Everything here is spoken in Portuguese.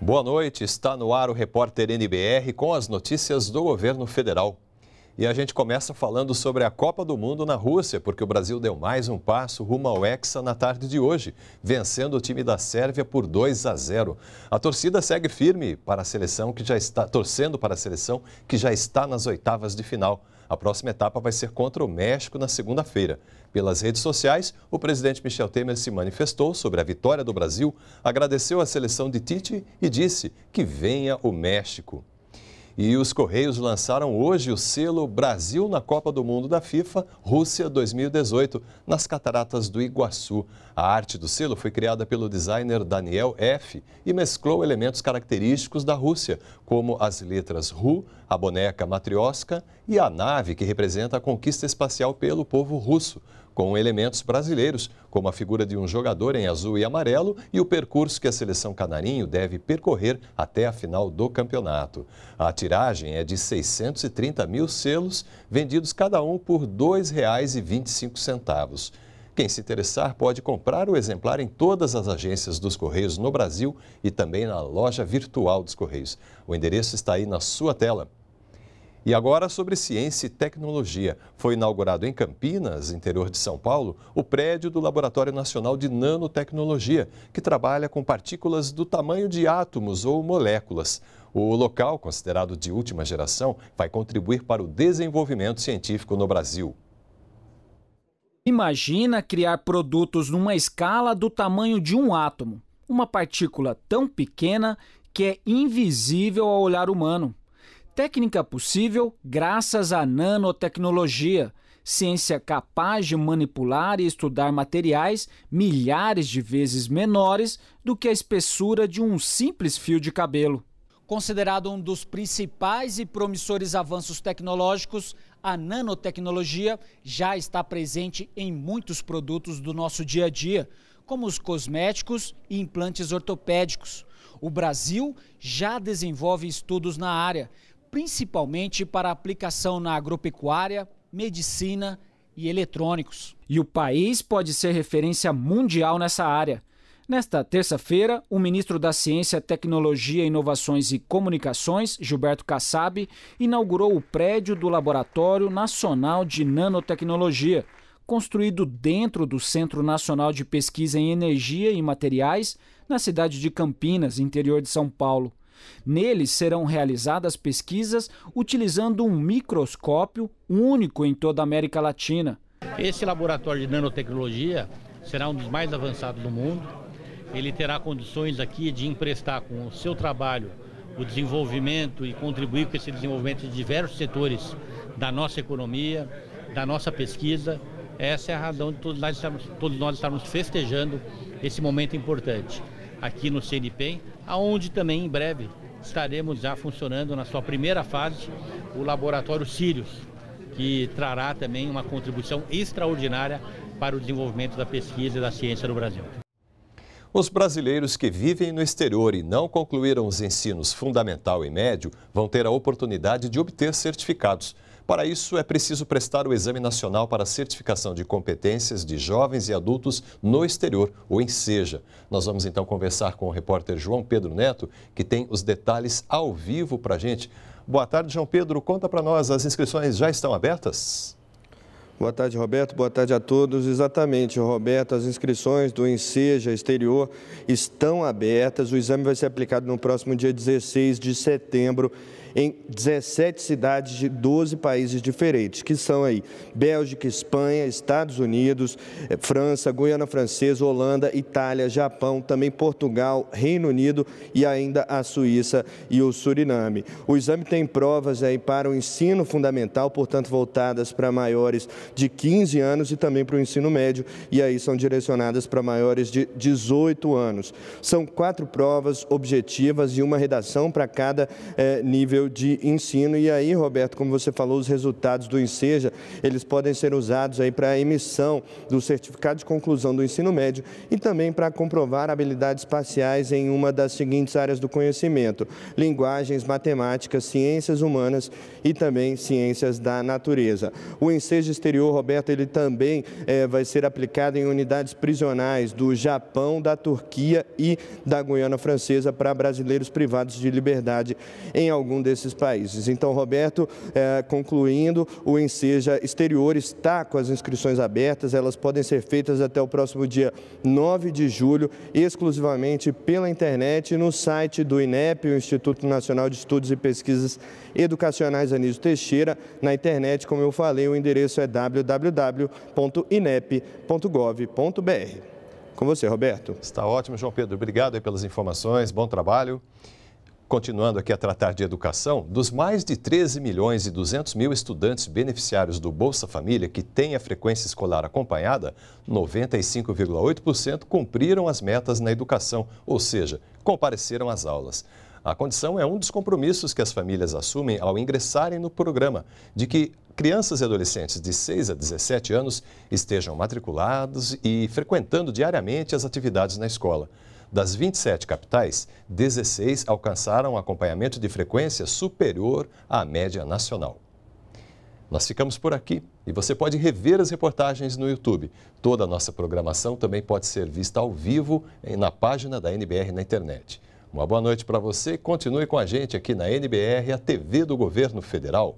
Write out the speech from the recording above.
Boa noite, está no ar o repórter NBR com as notícias do governo federal. E a gente começa falando sobre a Copa do Mundo na Rússia, porque o Brasil deu mais um passo rumo ao Hexa na tarde de hoje, vencendo o time da Sérvia por 2 a 0. A torcida segue firme para a seleção que já está torcendo para a seleção que já está nas oitavas de final. A próxima etapa vai ser contra o México na segunda-feira. Pelas redes sociais, o presidente Michel Temer se manifestou sobre a vitória do Brasil, agradeceu a seleção de Tite e disse que venha o México. E os Correios lançaram hoje o selo Brasil na Copa do Mundo da FIFA Rússia 2018, nas Cataratas do Iguaçu. A arte do selo foi criada pelo designer Daniel F. e mesclou elementos característicos da Rússia, como as letras RU, a boneca matrioska e a nave que representa a conquista espacial pelo povo russo com elementos brasileiros, como a figura de um jogador em azul e amarelo e o percurso que a seleção canarinho deve percorrer até a final do campeonato. A tiragem é de 630 mil selos, vendidos cada um por R$ 2,25. Quem se interessar pode comprar o exemplar em todas as agências dos Correios no Brasil e também na loja virtual dos Correios. O endereço está aí na sua tela. E agora sobre ciência e tecnologia. Foi inaugurado em Campinas, interior de São Paulo, o prédio do Laboratório Nacional de Nanotecnologia, que trabalha com partículas do tamanho de átomos ou moléculas. O local, considerado de última geração, vai contribuir para o desenvolvimento científico no Brasil. Imagina criar produtos numa escala do tamanho de um átomo, uma partícula tão pequena que é invisível ao olhar humano técnica possível graças à nanotecnologia, ciência capaz de manipular e estudar materiais milhares de vezes menores do que a espessura de um simples fio de cabelo. Considerado um dos principais e promissores avanços tecnológicos, a nanotecnologia já está presente em muitos produtos do nosso dia a dia, como os cosméticos e implantes ortopédicos. O Brasil já desenvolve estudos na área principalmente para aplicação na agropecuária, medicina e eletrônicos. E o país pode ser referência mundial nessa área. Nesta terça-feira, o ministro da Ciência, Tecnologia, Inovações e Comunicações, Gilberto Kassab, inaugurou o prédio do Laboratório Nacional de Nanotecnologia, construído dentro do Centro Nacional de Pesquisa em Energia e Materiais, na cidade de Campinas, interior de São Paulo. Nele serão realizadas pesquisas utilizando um microscópio único em toda a América Latina. Esse laboratório de nanotecnologia será um dos mais avançados do mundo. Ele terá condições aqui de emprestar com o seu trabalho o desenvolvimento e contribuir com esse desenvolvimento de diversos setores da nossa economia, da nossa pesquisa. Essa é a razão de todos nós estarmos todos nós festejando esse momento importante aqui no CNPEM, aonde também em breve estaremos já funcionando na sua primeira fase o laboratório Círios, que trará também uma contribuição extraordinária para o desenvolvimento da pesquisa e da ciência no Brasil. Os brasileiros que vivem no exterior e não concluíram os ensinos fundamental e médio vão ter a oportunidade de obter certificados. Para isso, é preciso prestar o Exame Nacional para Certificação de Competências de Jovens e Adultos no Exterior, ou ENSEJA. Nós vamos então conversar com o repórter João Pedro Neto, que tem os detalhes ao vivo para a gente. Boa tarde, João Pedro. Conta para nós, as inscrições já estão abertas? Boa tarde, Roberto. Boa tarde a todos. Exatamente, Roberto, as inscrições do Enseja Exterior estão abertas. O exame vai ser aplicado no próximo dia 16 de setembro em 17 cidades de 12 países diferentes, que são aí Bélgica, Espanha, Estados Unidos, eh, França, Guiana Francesa, Holanda, Itália, Japão, também Portugal, Reino Unido e ainda a Suíça e o Suriname. O exame tem provas aí para o ensino fundamental, portanto voltadas para maiores de 15 anos e também para o ensino médio, e aí são direcionadas para maiores de 18 anos. São quatro provas objetivas e uma redação para cada é, nível nível de ensino. E aí, Roberto, como você falou, os resultados do INSEJA, eles podem ser usados aí para a emissão do certificado de conclusão do ensino médio e também para comprovar habilidades parciais em uma das seguintes áreas do conhecimento: linguagens, matemáticas ciências humanas e também ciências da natureza. O ensejo exterior, Roberto, ele também é, vai ser aplicado em unidades prisionais do Japão, da Turquia e da Guiana Francesa para brasileiros privados de liberdade em algum desses desses países. Então, Roberto, é, concluindo, o Enseja Exterior está com as inscrições abertas, elas podem ser feitas até o próximo dia 9 de julho, exclusivamente pela internet, no site do INEP, o Instituto Nacional de Estudos e Pesquisas Educacionais Anísio Teixeira. Na internet, como eu falei, o endereço é www.inep.gov.br. Com você, Roberto. Está ótimo, João Pedro. Obrigado pelas informações, bom trabalho. Continuando aqui a tratar de educação, dos mais de 13 milhões e 200 mil estudantes beneficiários do Bolsa Família que têm a frequência escolar acompanhada, 95,8% cumpriram as metas na educação, ou seja, compareceram às aulas. A condição é um dos compromissos que as famílias assumem ao ingressarem no programa, de que crianças e adolescentes de 6 a 17 anos estejam matriculados e frequentando diariamente as atividades na escola. Das 27 capitais, 16 alcançaram acompanhamento de frequência superior à média nacional. Nós ficamos por aqui e você pode rever as reportagens no YouTube. Toda a nossa programação também pode ser vista ao vivo na página da NBR na internet. Uma boa noite para você. Continue com a gente aqui na NBR, a TV do Governo Federal.